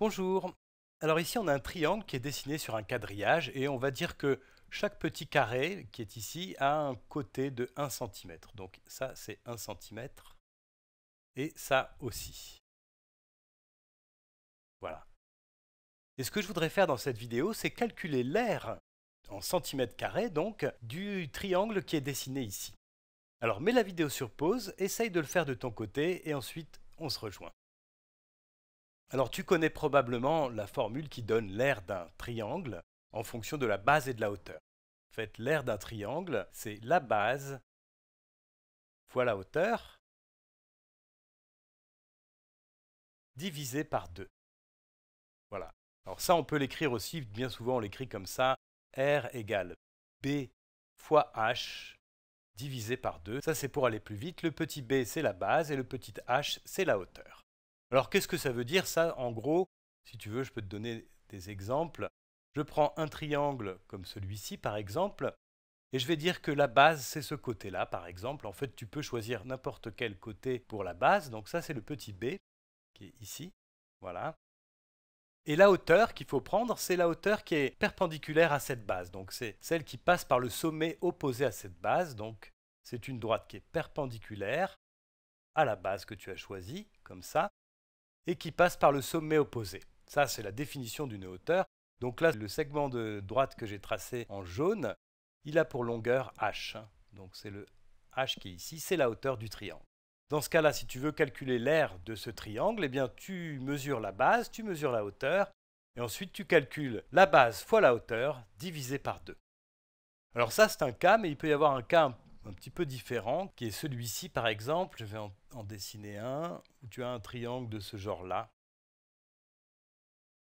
Bonjour. Alors ici, on a un triangle qui est dessiné sur un quadrillage et on va dire que chaque petit carré qui est ici a un côté de 1 cm. Donc ça, c'est 1 cm et ça aussi. Voilà. Et ce que je voudrais faire dans cette vidéo, c'est calculer l'aire en centimètres carrés donc du triangle qui est dessiné ici. Alors mets la vidéo sur pause, essaye de le faire de ton côté et ensuite on se rejoint. Alors tu connais probablement la formule qui donne l'aire d'un triangle en fonction de la base et de la hauteur. En fait, l'aire d'un triangle, c'est la base fois la hauteur divisé par 2. Voilà. Alors ça, on peut l'écrire aussi, bien souvent on l'écrit comme ça, R égale B fois H divisé par 2. Ça, c'est pour aller plus vite. Le petit b, c'est la base et le petit h, c'est la hauteur. Alors qu'est-ce que ça veut dire ça En gros, si tu veux, je peux te donner des exemples. Je prends un triangle comme celui-ci par exemple, et je vais dire que la base c'est ce côté-là par exemple. En fait, tu peux choisir n'importe quel côté pour la base, donc ça c'est le petit b qui est ici, voilà. Et la hauteur qu'il faut prendre, c'est la hauteur qui est perpendiculaire à cette base, donc c'est celle qui passe par le sommet opposé à cette base, donc c'est une droite qui est perpendiculaire à la base que tu as choisie, comme ça, et qui passe par le sommet opposé. Ça, c'est la définition d'une hauteur. Donc là, le segment de droite que j'ai tracé en jaune, il a pour longueur h. Donc c'est le h qui est ici, c'est la hauteur du triangle. Dans ce cas-là, si tu veux calculer l'aire de ce triangle, eh bien tu mesures la base, tu mesures la hauteur, et ensuite tu calcules la base fois la hauteur divisé par 2. Alors ça c'est un cas, mais il peut y avoir un cas un petit peu différent, qui est celui-ci par exemple. Je vais en, dessiner un, où tu as un triangle de ce genre-là.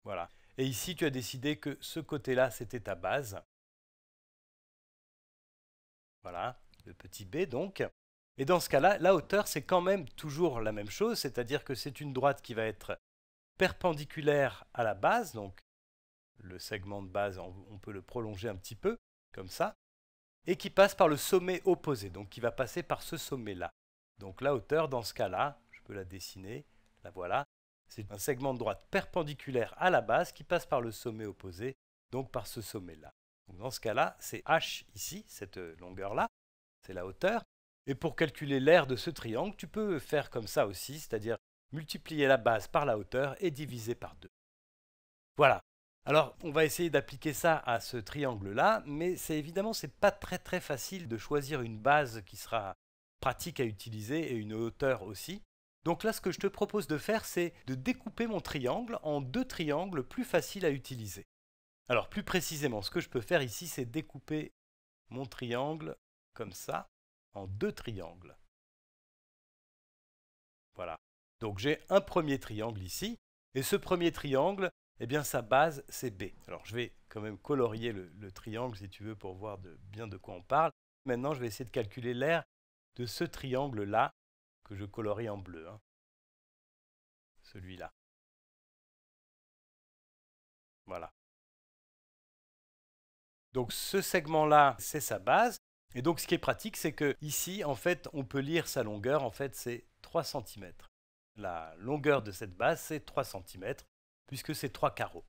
Voilà. Et ici, tu as décidé que ce côté-là, c'était ta base. Voilà, le petit b donc. Et dans ce cas-là, la hauteur, c'est quand même toujours la même chose, c'est-à-dire que c'est une droite qui va être perpendiculaire à la base, donc le segment de base, on peut le prolonger un petit peu, comme ça, et qui passe par le sommet opposé, donc qui va passer par ce sommet-là. Donc la hauteur, dans ce cas-là, je peux la dessiner, la voilà, c'est un segment de droite perpendiculaire à la base qui passe par le sommet opposé, donc par ce sommet-là. Dans ce cas-là, c'est h ici, cette longueur-là, c'est la hauteur. Et pour calculer l'aire de ce triangle, tu peux faire comme ça aussi, c'est-à-dire multiplier la base par la hauteur et diviser par 2. Voilà, alors, on va essayer d'appliquer ça à ce triangle-là, mais c'est évidemment, c'est pas très très facile de choisir une base qui sera pratique à utiliser et une hauteur aussi. Donc là, ce que je te propose de faire, c'est de découper mon triangle en deux triangles plus faciles à utiliser. Alors plus précisément, ce que je peux faire ici, c'est découper mon triangle comme ça, en deux triangles. Voilà. Donc j'ai un premier triangle ici, et ce premier triangle, eh bien sa base c'est B. Alors je vais quand même colorier le, triangle si tu veux pour voir bien de quoi on parle. Maintenant je vais essayer de calculer l'aire de ce triangle là que je colorie en bleu. Hein. Celui-là. Voilà. Donc ce segment là c'est sa base. Et donc ce qui est pratique c'est que ici en fait on peut lire sa longueur en fait c'est 3 cm. La longueur de cette base c'est 3 cm puisque c'est trois carreaux.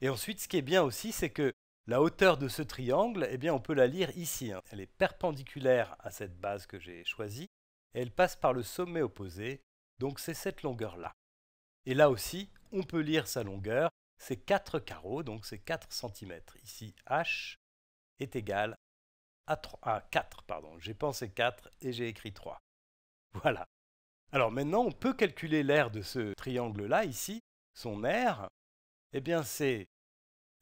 Et ensuite, ce qui est bien aussi, c'est que la hauteur de ce triangle, eh bien, on peut la lire ici. Hein. Elle est perpendiculaire à cette base que j'ai choisie, elle passe par le sommet opposé, donc c'est cette longueur-là. Et là aussi, on peut lire sa longueur, c'est 4 carreaux, donc c'est 4 cm. Ici, h est égal à, 3, à 4, pardon. J'ai pensé 4 et j'ai écrit 3. Voilà. Alors maintenant, on peut calculer l'aire de ce triangle-là ici, son R, eh bien c'est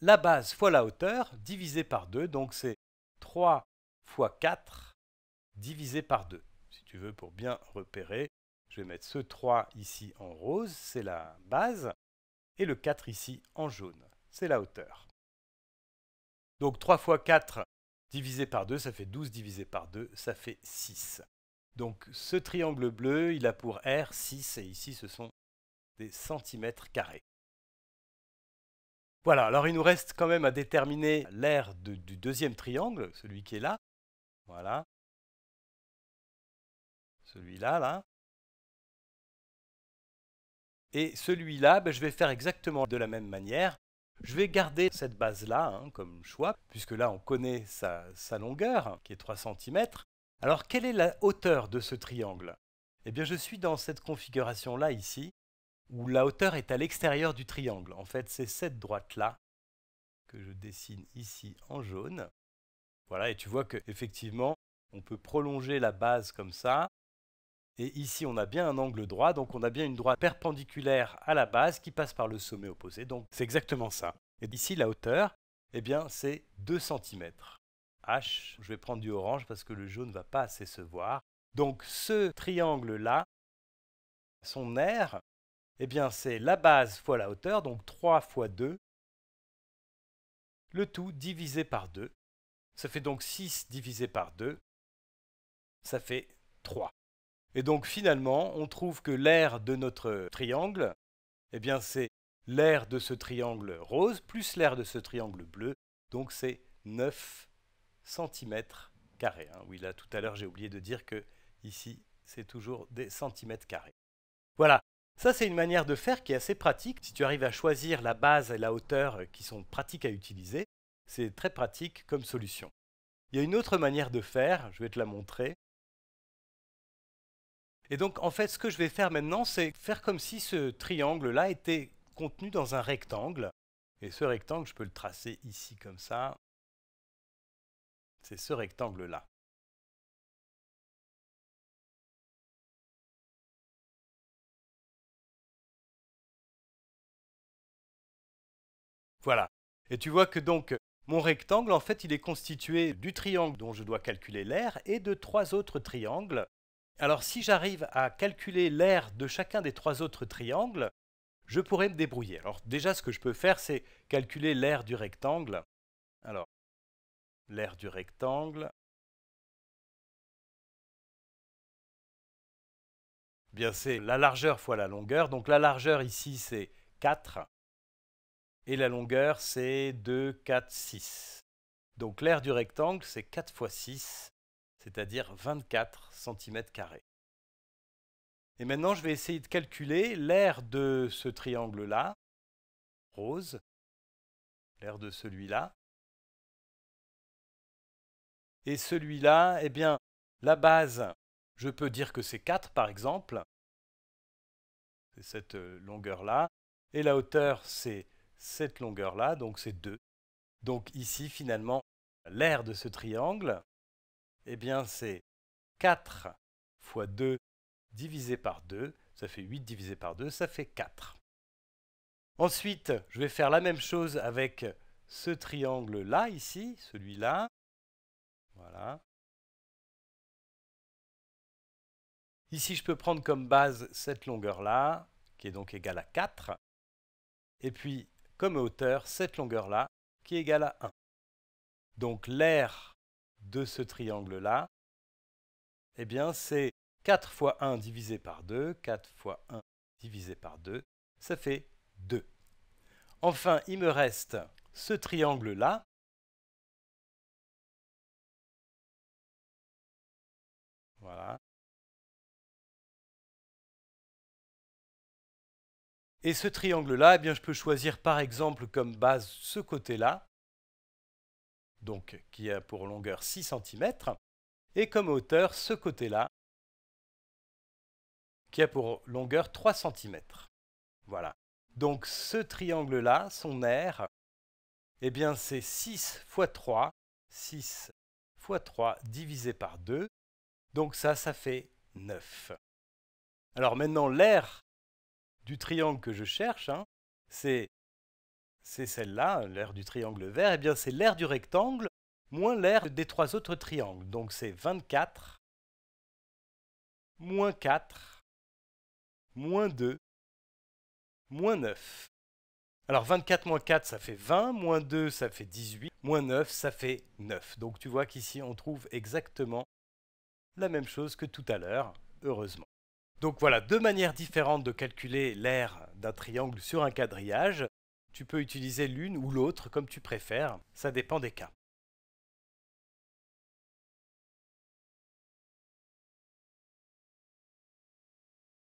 la base fois la hauteur divisé par 2, donc c'est 3 fois 4 divisé par 2. Si tu veux, pour bien repérer, je vais mettre ce 3 ici en rose, c'est la base, et le 4 ici en jaune, c'est la hauteur. Donc 3 fois 4 divisé par 2, ça fait 12 divisé par 2, ça fait 6. Donc ce triangle bleu, il a pour R 6, et ici ce sont des centimètres carrés. Voilà, alors il nous reste quand même à déterminer l'aire du deuxième triangle, celui qui est là. Voilà. Celui-là, là. Et celui-là, ben, je vais faire exactement de la même manière. Je vais garder cette base-là hein, comme choix, puisque là on connaît sa, longueur, hein, qui est 3 cm. Alors quelle est la hauteur de ce triangle Eh bien je suis dans cette configuration-là ici, où la hauteur est à l'extérieur du triangle. En fait, c'est cette droite-là que je dessine ici en jaune. Voilà, et tu vois qu'effectivement, on peut prolonger la base comme ça. Et ici, on a bien un angle droit, donc on a bien une droite perpendiculaire à la base qui passe par le sommet opposé. Donc c'est exactement ça. Et ici, la hauteur, eh bien, c'est 2 cm. H, je vais prendre du orange parce que le jaune ne va pas assez se voir. Donc ce triangle-là, son aire, eh bien, c'est la base fois la hauteur, donc 3 fois 2, le tout divisé par 2. Ça fait donc 6 divisé par 2, ça fait 3. Et donc finalement, on trouve que l'aire de notre triangle, eh bien c'est l'aire de ce triangle rose plus l'aire de ce triangle bleu, donc c'est 9 cm carrés. Hein. Oui, là tout à l'heure j'ai oublié de dire que ici c'est toujours des centimètres carrés. Voilà, ça, c'est une manière de faire qui est assez pratique. Si tu arrives à choisir la base et la hauteur euh, qui sont pratiques à utiliser, c'est très pratique comme solution. Il y a une autre manière de faire, je vais te la montrer. Et donc, en fait, ce que je vais faire maintenant, c'est faire comme si ce triangle-là était contenu dans un rectangle. Et ce rectangle, je peux le tracer ici comme ça. C'est ce rectangle-là. Voilà. Et tu vois que donc mon rectangle, en fait, il est constitué du triangle dont je dois calculer l'air et de trois autres triangles. Alors si j'arrive à calculer l'air de chacun des trois autres triangles, je pourrais me débrouiller. Alors déjà, ce que je peux faire, c'est calculer l'air du rectangle. Alors, l'air du rectangle. Bien, c'est la largeur fois la longueur. Donc la largeur ici, c'est 4 et la longueur c'est 2, 4, 6. Donc l'aire du rectangle c'est 4 fois 6, c'est-à-dire 24 cm. Et maintenant je vais essayer de calculer l'aire de ce triangle-là, rose, l'aire de celui-là. Et celui-là, eh bien, la base, je peux dire que c'est 4 par exemple, c'est cette euh, longueur-là, et la hauteur c'est cette longueur-là, donc c'est 2. Donc ici, finalement, l'aire de ce triangle, eh bien c'est 4 fois 2 divisé par 2, ça fait 8 divisé par 2, ça fait 4. Ensuite, je vais faire la même chose avec ce triangle-là, ici, celui-là. Voilà. Ici, je peux prendre comme base cette longueur-là, qui est donc égale à 4. Et puis, comme hauteur cette longueur-là qui est égale à 1. Donc l'air de ce triangle-là, eh bien c'est 4 fois 1 divisé par 2, 4 fois 1 divisé par 2, ça fait 2. Enfin, il me reste ce triangle-là, Voilà. Et ce triangle-là, eh je peux choisir par exemple comme base ce côté-là, donc qui a pour longueur 6 cm, et comme hauteur ce côté-là, qui a pour longueur 3 cm. Voilà. Donc ce triangle-là, son aire, eh bien c'est 6 fois 3, 6 fois 3 divisé par 2, donc ça, ça fait 9. Alors maintenant, l'aire du triangle que je cherche, hein, c'est celle-là, l'aire du triangle vert, et eh bien c'est l'air du rectangle moins l'air des trois autres triangles. Donc c'est 24 moins 4 moins 2 moins 9. Alors 24 moins 4, ça fait 20, moins 2, ça fait 18, moins 9, ça fait 9. Donc tu vois qu'ici, on trouve exactement la même chose que tout à l'heure, heureusement. Donc voilà, deux manières différentes de calculer l'aire d'un triangle sur un quadrillage. Tu peux utiliser l'une ou l'autre comme tu préfères, ça dépend des cas.